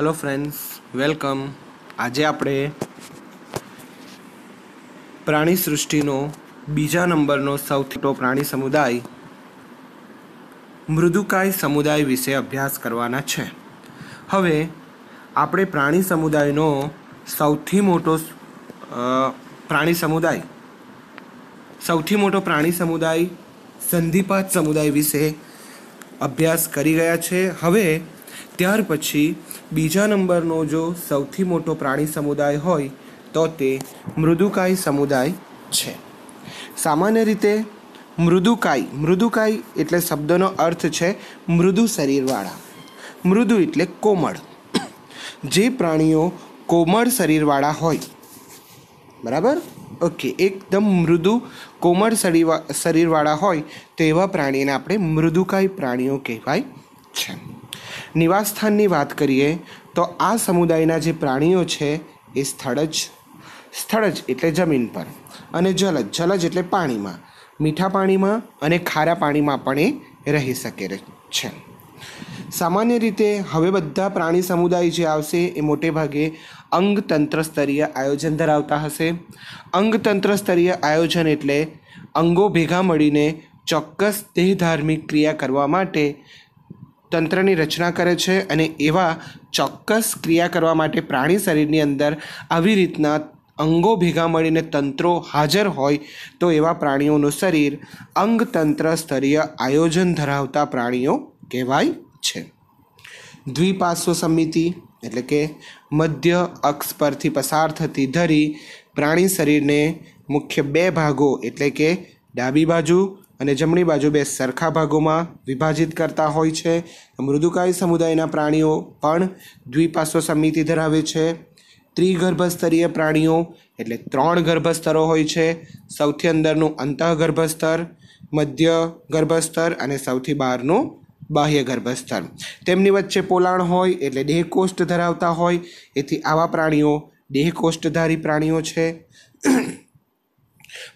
hello friends welcome આજે આપણે પ્રાણી સૃષ્ટિનો બીજા નંબરનો સૌથી મોટો પ્રાણી સમુદાય મૃદુકાય સમુદાય વિશે અભ્યાસ કરવાના છે હવે આપણે પ્રાણી સમુદાયનો સૌથી મોટો પ્રાણી સમુદાય સૌથી મોટો પ્રાણી સમુદાય સંધિપાત સમુદાય વિશે અભ્યાસ કરી ગયા છે હવે ત્યાર પછી બીજા નંબરનો જો સૌથી મોટો પ્રાણી સમુદાય હોય તો તે મૃદુકાય સમુદાય છે સામાન્ય રીતે મૃદુકાય મૃદુકાય એટલે શબ્દનો અર્થ છે મૃદુ શરીરવાળા મૃદુ એટલે કોમળ જે પ્રાણીઓ કોમળ શરીરવાળા હોય બરાબર ઓકે એકદમ મૃદુ કોમળ શરીરવાળા હોય તેવા પ્રાણીને આપણે મૃદુકાય પ્રાણીઓ કહેવાય છે નિવાસસ્થાનની વાત કરીએ તો આ સમુદાયના જે પ્રાણીઓ છે એ સ્થળ જ સ્થળ જ એટલે જમીન પર અને જલજ જલજ એટલે પાણીમાં મીઠા પાણીમાં અને ખારા પાણીમાં પણ એ રહી શકે છે સામાન્ય રીતે હવે બધા પ્રાણી સમુદાય જે આવશે એ મોટે ભાગે અંગતંત્ર સ્તરીય આયોજન ધરાવતા હશે અંગતંત્ર સ્તરીય આયોજન એટલે અંગો ભેગા મળીને ચોક્કસ દેહધાર્મિક ક્રિયા કરવા માટે તંત્રની રચના કરે છે અને એવા ચોક્કસ ક્રિયા કરવા માટે પ્રાણી શરીરની અંદર આવી રીતના અંગો ભેગા મળીને તંત્રો હાજર હોય તો એવા પ્રાણીઓનું શરીર અંગતંત્ર સ્તરીય આયોજન ધરાવતા પ્રાણીઓ કહેવાય છે દ્વિપાશ્વ સમિતિ એટલે કે મધ્ય અક્ષ પરથી પસાર થતી ધરી પ્રાણી શરીરને મુખ્ય બે ભાગો એટલે કે ડાબી બાજુ અને જમણી બાજુ બે સરખા ભાગોમાં વિભાજિત કરતા હોય છે મૃદુકાય સમુદાયના પ્રાણીઓ પણ દ્વિપાર્શ્વ સમિતિ ધરાવે છે ત્રિગર્ભસ્તરીય પ્રાણીઓ એટલે ત્રણ ગર્ભસ્તરો હોય છે સૌથી અંદરનું અંતઃગર્ભસ્તર મધ્ય ગર્ભસ્તર અને સૌથી બહારનું બાહ્ય ગર્ભસ્તર તેમની વચ્ચે પોલાણ હોય એટલે દેહકોષ્ઠ ધરાવતા હોય એથી આવા પ્રાણીઓ દેહકોષ્ઠધારી પ્રાણીઓ છે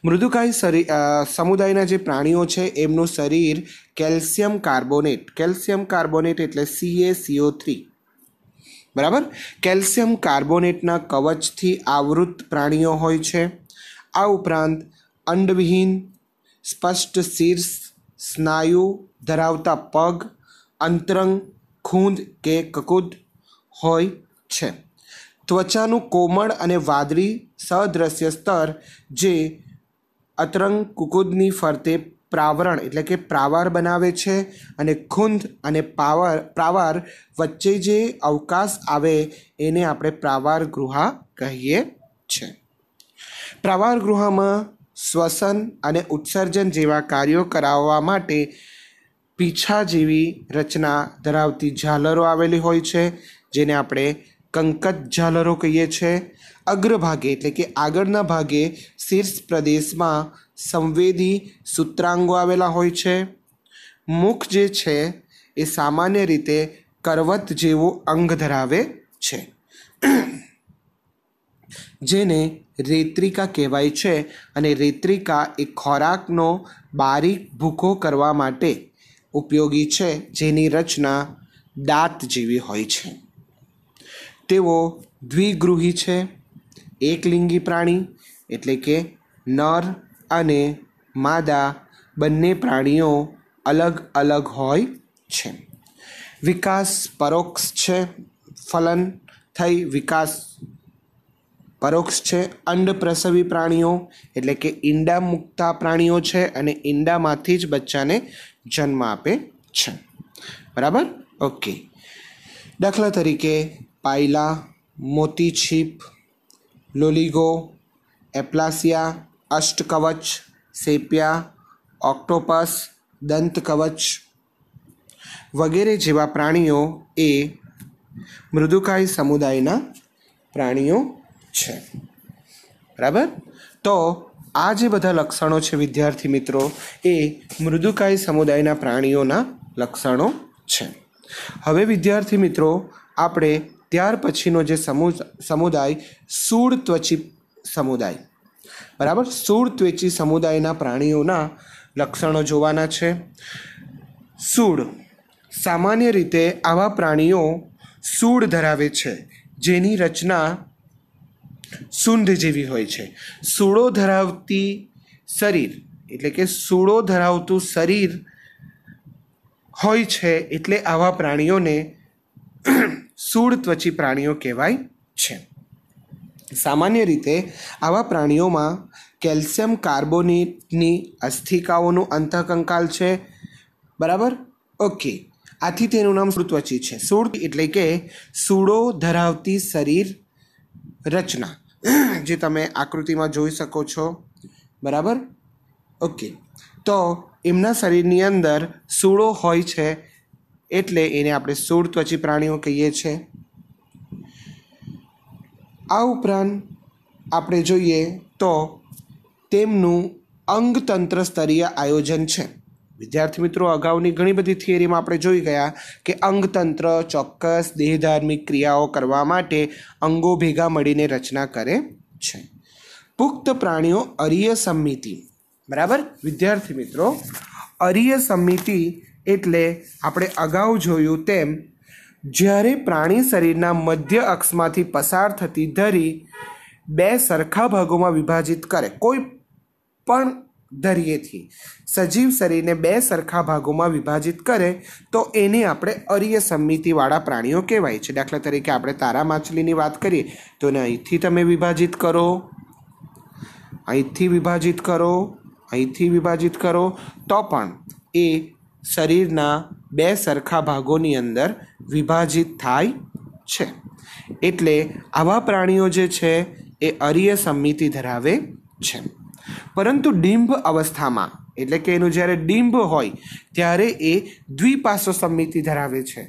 મૃદુકાય શરીર સમુદાયના જે પ્રાણીઓ છે એમનું શરીર કેલ્શિયમ કાર્બોનેટ કેલ્શિયમ કાર્બોનેટ એટલે સીઓ થ્રી બરાબર કેલ્શિયમ કાર્બોનેટના કવચથી આવૃત પ્રાણીઓ હોય છે આ ઉપરાંત અંડવિહીન સ્પષ્ટ શીર્ષ સ્નાયુ ધરાવતા પગ અંતરંગ ખૂંદ કે કકુદ હોય છે ત્વચાનું કોમળ અને વાદળી સદ્રશ્ય સ્તર જે અતરંગ કુકુદની ફરતે પ્રાવરણ એટલે કે પ્રાવાર બનાવે છે અને ખુંદ અને પાવર પ્રાવાર વચ્ચે જે અવકાશ આવે એને આપણે પ્રાવાર ગૃહા કહીએ છે પ્રાવાર ગૃહમાં શ્વસન અને ઉત્સર્જન જેવા કાર્યો કરાવવા માટે પીછા જેવી રચના ધરાવતી ઝાલરો આવેલી હોય છે જેને આપણે કંકત ઝાલરો કહીએ છીએ અગ્રભાગે એટલે કે આગળના ભાગે શીર્ષ પ્રદેશમાં સંવેદી સૂત્રાંગો આવેલા હોય છે મુખ જે છે એ સામાન્ય રીતે કરવત જેવો અંગ ધરાવે છે જેને રેત્રિકા કહેવાય છે અને રેત્રિકા એ ખોરાકનો બારીક ભૂકો કરવા માટે ઉપયોગી છે જેની રચના દાંત જેવી હોય છે તેઓ દ્વિગૃહી છે એકલિંગી પ્રાણી એટલે કે નર અને માદા બંને પ્રાણીઓ અલગ અલગ હોય છે વિકાસ પરોક્ષ છે ફલન થઈ વિકાસ પરોક્ષ છે અંડપ્રસવી પ્રાણીઓ એટલે કે ઈંડા મૂકતા પ્રાણીઓ છે અને ઈંડામાંથી જ બચ્ચાને જન્મ આપે છે બરાબર ઓકે દાખલા તરીકે પાયલા મોતી છીપ લોલીગો એપ્લાસિયા અષ્ટકવચ સેપિયા ઓક્ટોપસ દંતકવચ વગેરે જેવા પ્રાણીઓ એ મૃદુકાય સમુદાયના પ્રાણીઓ છે બરાબર તો આ જે બધા લક્ષણો છે વિદ્યાર્થી મિત્રો એ મૃદુકાય સમુદાયના પ્રાણીઓના લક્ષણો છે હવે વિદ્યાર્થી મિત્રો આપણે ત્યાર પછીનો જે સમુદાય સૂળ ત્વચી સમુદાય બરાબર સૂળ ત્વચી સમુદાયના પ્રાણીઓના લક્ષણો જોવાના છે સૂળ સામાન્ય રીતે આવા પ્રાણીઓ સૂળ ધરાવે છે જેની રચના સૂંઢ જેવી હોય છે સૂળો ધરાવતી શરીર એટલે કે સૂળો ધરાવતું શરીર હોય છે એટલે આવા પ્રાણીઓને સૂળ ત્વચી પ્રાણીઓ કહેવાય છે સામાન્ય રીતે આવા પ્રાણીઓમાં કેલ્શિયમ કાર્બોનેટની અસ્થિકાઓનું અંતઃકંકાલ છે બરાબર ઓકે આથી તેનું નામ સૂળત્વચી છે સૂળ એટલે કે સૂળો ધરાવતી શરીર રચના જે તમે આકૃતિમાં જોઈ શકો છો બરાબર ઓકે તો એમના શરીરની અંદર સૂળો હોય છે એટલે એને આપણે ત્વચી પ્રાણીઓ કહીએ છીએ આ ઉપરાંત આપણે જોઈએ તો તેમનું અંગતંત્ર સ્તરીય આયોજન છે વિદ્યાર્થી મિત્રો અગાઉની ઘણી બધી થિયરીમાં આપણે જોઈ ગયા કે અંગતંત્ર ચોક્કસ દેહધાર્મિક ક્રિયાઓ કરવા માટે અંગો ભેગા મળીને રચના કરે છે પુખ્ત પ્રાણીઓ અરિય સમિતિ બરાબર વિદ્યાર્થી મિત્રો અરીય સમિતિ એટલે આપણે અગાઉ જોયું તેમ જ્યારે પ્રાણી શરીરના મધ્ય અક્ષમાંથી પસાર થતી ધરી બે સરખા ભાગોમાં વિભાજિત કરે કોઈ પણ ધરીએથી સજીવ શરીરને બે સરખા ભાગોમાં વિભાજિત કરે તો એને આપણે અરીય સમિતિવાળા પ્રાણીઓ કહેવાય છે દાખલા તરીકે આપણે તારા માછલીની વાત કરીએ તો એને અહીંથી તમે વિભાજિત કરો અહીંથી વિભાજિત કરો અહીંથી વિભાજિત કરો તો પણ એ શરીરના બે સરખા ભાગોની અંદર વિભાજિત થાય છે એટલે આવા પ્રાણીઓ જે છે એ અરીય સમિતિ ધરાવે છે પરંતુ ડિંભ અવસ્થામાં એટલે કે એનું જ્યારે ડિંભ હોય ત્યારે એ દ્વિપાસો સમિતિ ધરાવે છે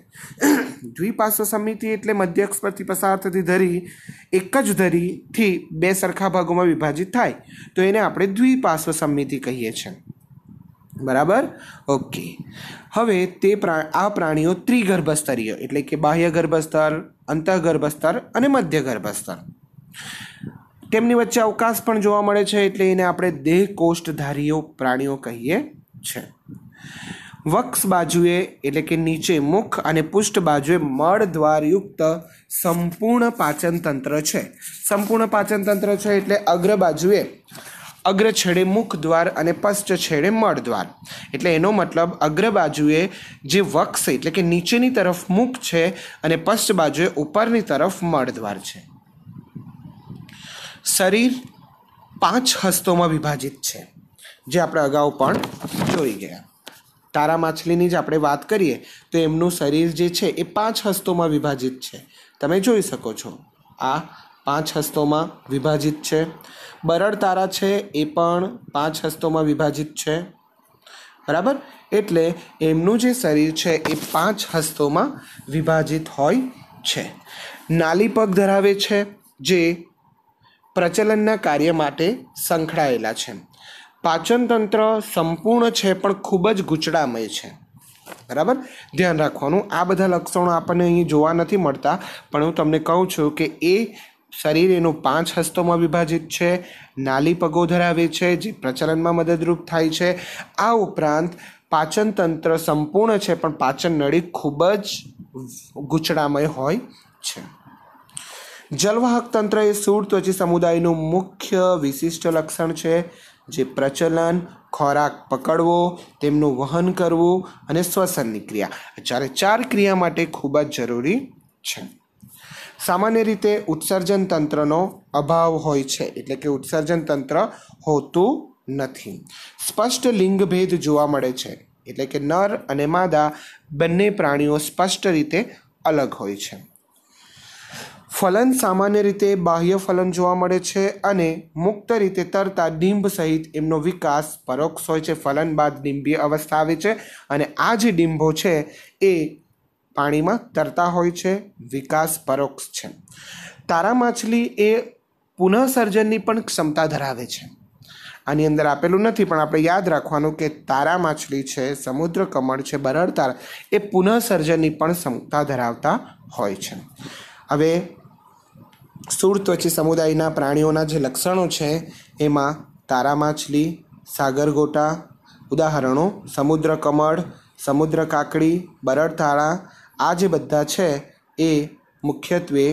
દ્વિપાસો સમિતિ એટલે મધ્યક્ષ પરથી પસાર થતી ધરી એક જ ધરીથી બે સરખા ભાગોમાં વિભાજિત થાય તો એને આપણે દ્વિપાસો સમિતિ કહીએ છીએ બરાબર ઓકે હવે તે આ પ્રાણીઓ ત્રિગર્ભસ્તરીય એટલે કે બાહ્ય ગર્ભસ્તર અંતઃગર્ભસ્તર અને મધ્ય ગર્ભસ્તર તેમની વચ્ચે અવકાશ પણ જોવા મળે છે એટલે એને આપણે દેહ કોષ્ઠધારીઓ પ્રાણીઓ કહીએ છે વક્ષ બાજુએ એટલે કે નીચે મુખ અને પુષ્ઠ બાજુએ મળદ્વારયુક્ત સંપૂર્ણ પાચનતંત્ર છે સંપૂર્ણ પાચનતંત્ર છે એટલે અગ્ર બાજુએ અગ્ર છેડે મુખ દ્વાર અને પશ્ચ છેડે મળ દ્વાર એટલે એનો મતલબ અગ્ર બાજુએ જે વક્ષ એટલે કે નીચેની તરફ મુખ છે અને પશ્ચ બાજુએ ઉપરની તરફ મળ દ્વાર છે શરીર પાંચ હસ્તોમાં વિભાજિત છે જે આપણે અગાઉ પણ જોઈ ગયા તારા માછલીની જ આપણે વાત કરીએ તો એમનું શરીર જે છે એ પાંચ હસ્તોમાં વિભાજિત છે તમે જોઈ શકો છો આ પાંચ હસ્તોમાં વિભાજિત છે બરડ તારા છે એ પણ પાંચ હસ્તોમાં વિભાજિત છે બરાબર એટલે એમનું જે શરીર છે એ પાંચ હસ્તોમાં વિભાજિત હોય છે નાલી પગ ધરાવે છે જે પ્રચલનના કાર્ય માટે સંકળાયેલા છે પાચનતંત્ર સંપૂર્ણ છે પણ ખૂબ જ ગૂંચળામય છે બરાબર ધ્યાન રાખવાનું આ બધા લક્ષણો આપણને અહીં જોવા નથી મળતા પણ હું તમને કહું છું કે એ શરીર એનું પાંચ હસ્તોમાં વિભાજિત છે નાલી પગો ધરાવે છે જે પ્રચલનમાં મદદરૂપ થાય છે આ ઉપરાંત પાચન તંત્ર સંપૂર્ણ છે પણ પાચન નળી ખૂબ જ ગૂંચળામય હોય છે જલવાહક તંત્ર એ સૂર ત્વચી સમુદાયનું મુખ્ય વિશિષ્ટ લક્ષણ છે જે પ્રચલન ખોરાક પકડવો તેમનું વહન કરવું અને શ્વસનની ક્રિયા જ્યારે ચાર ક્રિયા માટે ખૂબ જ જરૂરી છે સામાન્ય રીતે ઉત્સર્જન તંત્રનો અભાવ હોય છે એટલે કે ઉત્સર્જન તંત્ર હોતું નથી સ્પષ્ટ લિંગભેદ જોવા મળે છે એટલે કે નર અને માદા બંને પ્રાણીઓ સ્પષ્ટ રીતે અલગ હોય છે ફલન સામાન્ય રીતે બાહ્ય ફલન જોવા મળે છે અને મુક્ત રીતે તરતા ડિંભ સહિત એમનો વિકાસ પરોક્ષ હોય છે ફલન બાદ ડિંબીય અવસ્થા આવે છે અને આ જે ડિંભો છે એ પાણીમાં તરતા હોય છે વિકાસ પરોક્ષ છે તારા માછલી એ પુનઃસર્જનની પણ ક્ષમતા ધરાવે છે આની અંદર આપેલું નથી પણ આપણે યાદ રાખવાનું કે તારા માછલી છે સમુદ્ર કમળ છે બરડ તારા એ પુનઃસર્જનની પણ ક્ષમતા ધરાવતા હોય છે હવે સૂરત્વચી સમુદાયના પ્રાણીઓના જે લક્ષણો છે એમાં તારા માછલી સાગરગોટા ઉદાહરણો સમુદ્ર કમળ સમુદ્ર કાકડી બરડ તારા આ જે બધા છે એ મુખ્યત્વે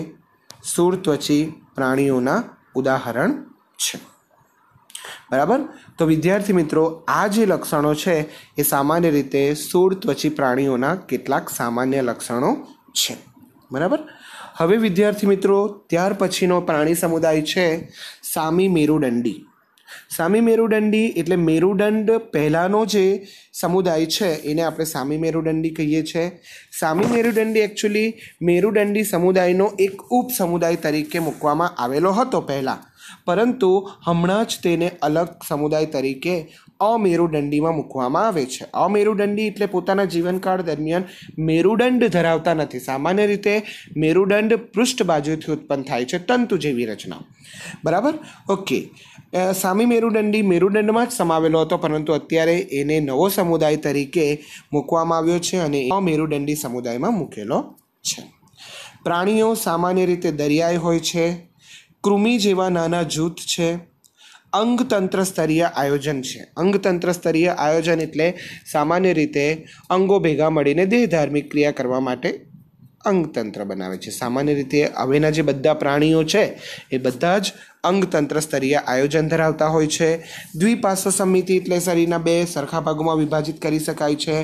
ત્વચી પ્રાણીઓના ઉદાહરણ છે બરાબર તો વિદ્યાર્થી મિત્રો આ જે લક્ષણો છે એ સામાન્ય રીતે ત્વચી પ્રાણીઓના કેટલાક સામાન્ય લક્ષણો છે બરાબર હવે વિદ્યાર્થી મિત્રો ત્યાર પછીનો પ્રાણી સમુદાય છે સામી મેરુદંડી સામી મેરુદંડી એટલે મેરુદંડ પહેલાંનો જે સમુદાય છે એને આપણે સામી મેરુદંડી કહીએ છીએ સામી મેરુદંડી એકચ્યુઅલી મેરુદંડી સમુદાયનો એક ઉપ સમુદાય તરીકે મૂકવામાં આવેલો હતો પહેલાં પરંતુ હમણાં જ તેને અલગ સમુદાય તરીકે અમેરુદંડીમાં મૂકવામાં આવે છે અમેરુદંડી એટલે પોતાના જીવનકાળ દરમિયાન મેરુદંડ ધરાવતા નથી સામાન્ય રીતે મેરુદંડ પૃષ્ઠ બાજુથી ઉત્પન્ન થાય છે તંતુ જેવી રચના બરાબર ઓકે સામી મેરુદંડી મેરુદંડમાં જ સમાવેલો હતો પરંતુ અત્યારે એને નવો સમુદાય તરીકે મૂકવામાં આવ્યો છે અને અમેરુદંડી સમુદાયમાં મૂકેલો છે પ્રાણીઓ સામાન્ય રીતે દરિયાઈ હોય છે કૃમિ જેવા નાના જૂથ છે અંગતંત્ર સ્તરીય આયોજન છે અંગતંત્ર સ્તરીય આયોજન એટલે સામાન્ય રીતે અંગો ભેગા મળીને દેહ ધાર્મિક ક્રિયા કરવા માટે અંગતંત્ર બનાવે છે સામાન્ય રીતે હવેના જે બધા પ્રાણીઓ છે એ બધા જ અંગતંત્ર સ્તરીય આયોજન ધરાવતા હોય છે દ્વિપાર્શ્વ સમિતિ એટલે શરીરના બે સરખા ભાગોમાં વિભાજિત કરી શકાય છે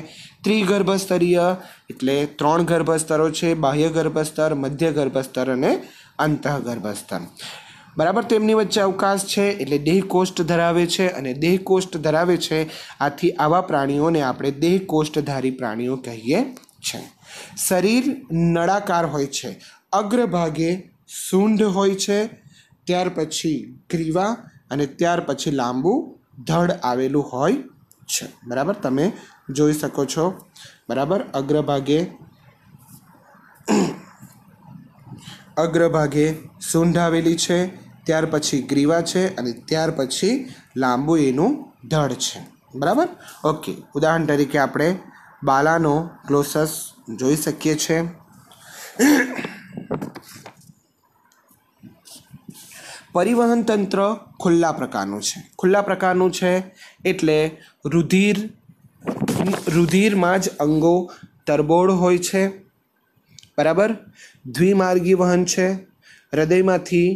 ત્રિગર્ભ સ્તરીય એટલે ત્રણ ગર્ભસ્તરો છે બાહ્ય ગર્ભસ્તર મધ્ય ગર્ભસ્તર અને અંતઃગર્ભસ્તર બરાબર તેમની વચ્ચે અવકાશ છે એટલે દેહકોષ્ઠ ધરાવે છે અને દેહકોષ્ઠ ધરાવે છે આથી આવા પ્રાણીઓને આપણે દેહકોષ્ઠધારી પ્રાણીઓ કહીએ છે શરીર નળાકાર હોય છે અગ્રભાગે સૂંઢ હોય છે ત્યાર પછી ગ્રીવા અને ત્યાર પછી લાંબુ ધડ આવેલું હોય છે બરાબર તમે જોઈ શકો છો બરાબર અગ્રભાગે અગ્રભાગે સૂંઢ આવેલી છે ત્યાર પછી ગ્રીવા છે અને ત્યાર પછી લાંબુ એનું ધડ છે બરાબર ઓકે ઉદાહરણ તરીકે આપણે બાલાનો ગ્લોસસ જોઈ શકીએ છીએ પરિવહન તંત્ર ખુલ્લા પ્રકારનું છે ખુલ્લા પ્રકારનું છે એટલે રુધિર રુધિરમાં જ અંગો તરબોળ હોય છે બરાબર દ્વિમાર્ગી વહન છે હૃદયમાંથી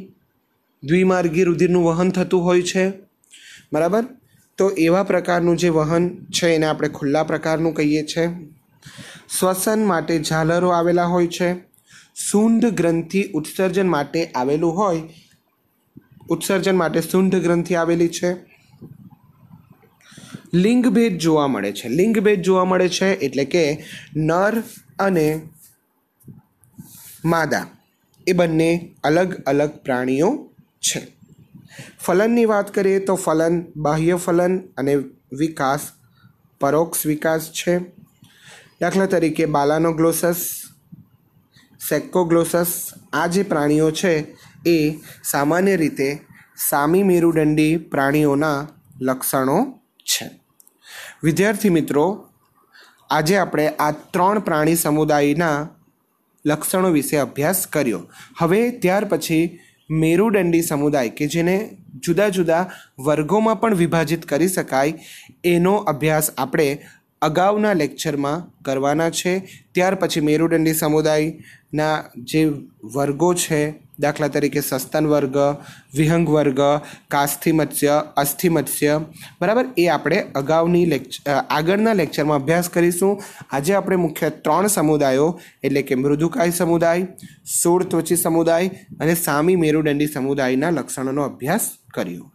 દ્વિમાર્ગી રુધિરનું વહન થતું હોય છે બરાબર તો એવા પ્રકારનું જે વહન છે એને આપણે ખુલ્લા પ્રકારનું કહીએ છીએ શ્વસન માટે ઝાલરો આવેલા હોય છે સુંઢ ગ્રંથિ ઉત્સર્જન માટે આવેલું હોય ઉત્સર્જન માટે સુંઢ ગ્રંથિ આવેલી છે લિંગભેદ જોવા મળે છે લિંગભેદ જોવા મળે છે એટલે કે નર અને માદા એ બંને અલગ અલગ પ્રાણીઓ છે ફલનની વાત કરીએ તો ફલન બાહ્ય ફલન અને વિકાસ પરોક્ષ વિકાસ છે દાખલા તરીકે બાલાનોગ્લોસસ ગ્લોસસ સેક્કોગ્લોસસ આ જે પ્રાણીઓ છે એ સામાન્ય રીતે સામી મેરુદંડી પ્રાણીઓના લક્ષણો છે વિદ્યાર્થી મિત્રો આજે આપણે આ ત્રણ પ્રાણી સમુદાયના લક્ષણો વિશે અભ્યાસ કર્યો હવે ત્યાર પછી મેરુદંડી સમુદાય કે જેને જુદા જુદા વર્ગોમાં પણ વિભાજિત કરી શકાય એનો અભ્યાસ આપણે અગાઉના લેક્ચરમાં કરવાના છે ત્યાર પછી મેરુદંડી સમુદાયના જે વર્ગો છે દાખલા તરીકે સસ્તન વર્ગ વિહંગ વર્ગ કાસ્થિ મત્સ્ય અસ્થિ બરાબર એ આપણે અગાઉની લેક્ચર આગળના લેક્ચરમાં અભ્યાસ કરીશું આજે આપણે મુખ્ય ત્રણ સમુદાયો એટલે કે મૃદુકાય સમુદાય સોળ ત્વચી સમુદાય અને સામી મેરુદંડી સમુદાયના લક્ષણોનો અભ્યાસ કર્યો